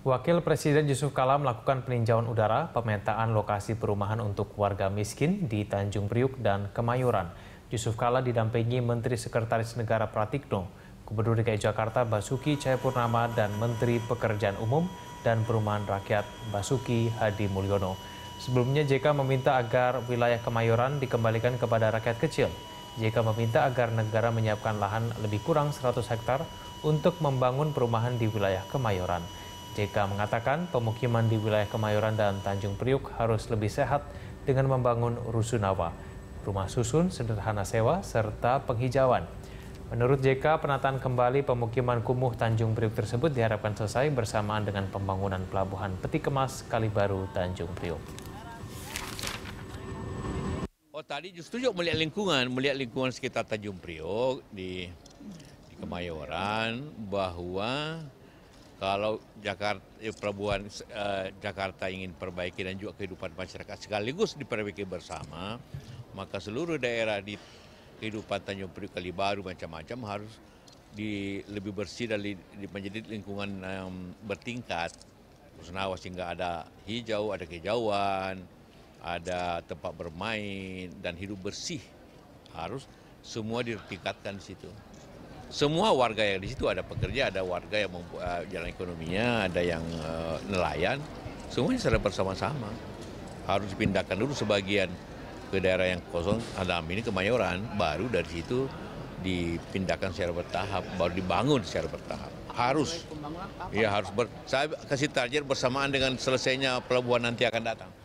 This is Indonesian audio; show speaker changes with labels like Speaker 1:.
Speaker 1: Wakil Presiden Yusuf Kala melakukan peninjauan udara pemetaan lokasi perumahan untuk warga miskin di Tanjung Priuk dan Kemayoran. Yusuf Kala didampingi Menteri Sekretaris Negara Pratikno, Gubernur DKI Jakarta Basuki Cahayapurnama dan Menteri Pekerjaan Umum dan Perumahan Rakyat Basuki Hadi Mulyono. Sebelumnya JK meminta agar wilayah Kemayoran dikembalikan kepada rakyat kecil. JK meminta agar negara menyiapkan lahan lebih kurang 100 hektar untuk membangun perumahan di wilayah Kemayoran. JK mengatakan pemukiman di wilayah Kemayoran dan Tanjung Priuk harus lebih sehat dengan membangun rusunawa, rumah susun sederhana sewa, serta penghijauan. Menurut JK, penataan kembali pemukiman kumuh Tanjung Priuk tersebut diharapkan selesai bersamaan dengan pembangunan pelabuhan peti kemas Kalibaru Tanjung Priuk.
Speaker 2: Oh tadi justru juga melihat lingkungan, melihat lingkungan sekitar Tanjung Priok di, di Kemayoran bahwa kalau Jakarta, eh, Prabuan eh, Jakarta ingin perbaiki dan juga kehidupan masyarakat sekaligus diperbaiki bersama, maka seluruh daerah di kehidupan Tanjung Priok Kali Baru macam-macam harus di lebih bersih dan li, di, menjadi lingkungan yang bertingkat. Kusnawa sehingga ada hijau, ada kejauhan, ada tempat bermain dan hidup bersih harus semua ditingkatkan di situ semua warga yang di situ ada pekerja, ada warga yang membuat eh, jalan ekonominya, ada yang eh, nelayan, semuanya secara bersama-sama harus dipindahkan dulu sebagian ke daerah yang kosong dalam ini ke Mayoran, baru dari situ dipindahkan secara bertahap, baru dibangun secara bertahap. Harus, ya harus saya kasih target bersamaan dengan selesainya pelabuhan nanti akan datang.